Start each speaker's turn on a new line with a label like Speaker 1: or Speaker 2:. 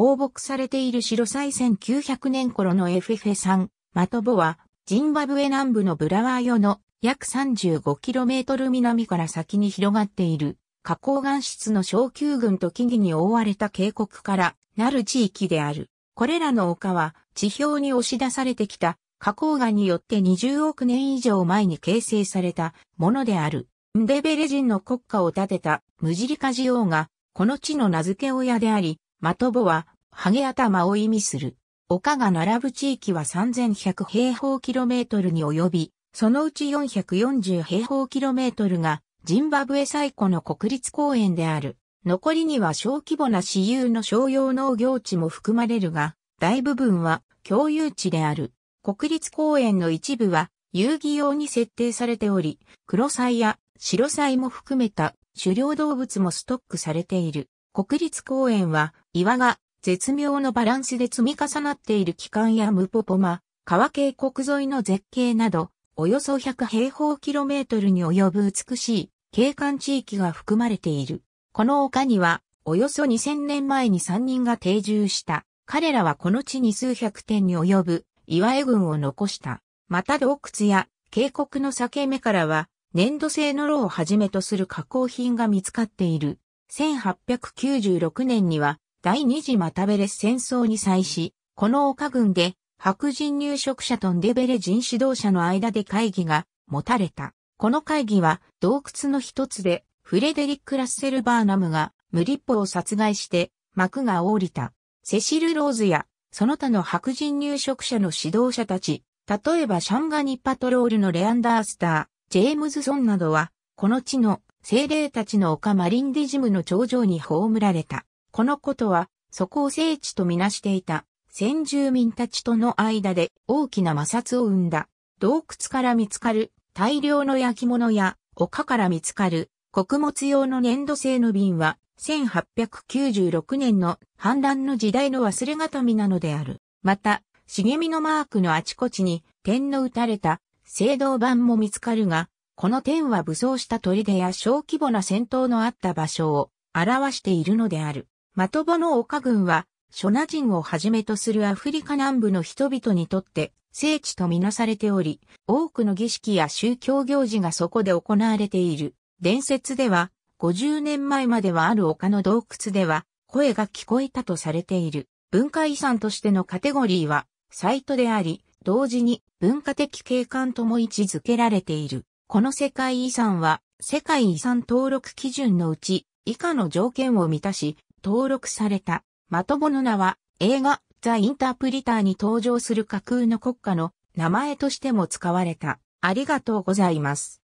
Speaker 1: 放牧されている白菜1900年頃のエフェフェ産、マトボは、ジンバブエ南部のブラワーヨの約 35km 南から先に広がっている、花崗岩質の小丘群と木々に覆われた渓谷からなる地域である。これらの丘は地表に押し出されてきた花崗岩によって20億年以上前に形成されたものである。ンデベレ人の国家を建てたムジリカジ王がこの地の名付け親であり、マトボはハゲ頭を意味する。丘が並ぶ地域は3100平方キロメートルに及び、そのうち440平方キロメートルがジンバブエ最古の国立公園である。残りには小規模な私有の商用農業地も含まれるが、大部分は共有地である。国立公園の一部は遊戯用に設定されており、黒菜や白菜も含めた狩猟動物もストックされている。国立公園は岩が絶妙のバランスで積み重なっている機関やムポポマ、川渓谷沿いの絶景など、およそ100平方キロメートルに及ぶ美しい景観地域が含まれている。この丘には、およそ2000年前に3人が定住した。彼らはこの地に数百点に及ぶ岩絵群を残した。また洞窟や渓谷の裂け目からは、粘土製の炉をはじめとする加工品が見つかっている。1896年には、第二次マタベレス戦争に際し、この丘群で白人入植者とンデベレ人指導者の間で会議が持たれた。この会議は洞窟の一つでフレデリック・ラッセル・バーナムがムリッポを殺害して幕が降りた。セシル・ローズやその他の白人入植者の指導者たち、例えばシャンガニパトロールのレアンダースター、ジェームズ・ソンなどは、この地の精霊たちの丘マリンディジムの頂上に葬られた。このことは、そこを聖地とみなしていた、先住民たちとの間で大きな摩擦を生んだ。洞窟から見つかる大量の焼き物や丘から見つかる穀物用の粘土製の瓶は1896年の反乱の時代の忘れ形見なのである。また、茂みのマークのあちこちに点の打たれた青銅板も見つかるが、この点は武装した砦や小規模な戦闘のあった場所を表しているのである。マトボの丘群は、ショナ人をはじめとするアフリカ南部の人々にとって聖地とみなされており、多くの儀式や宗教行事がそこで行われている。伝説では、50年前まではある丘の洞窟では、声が聞こえたとされている。文化遺産としてのカテゴリーは、サイトであり、同時に文化的景観とも位置づけられている。この世界遺産は、世界遺産登録基準のうち、以下の条件を満たし、登録された。マトボの名は映画ザ・インタープリターに登場する架空の国家の名前としても使われた。ありがとうございます。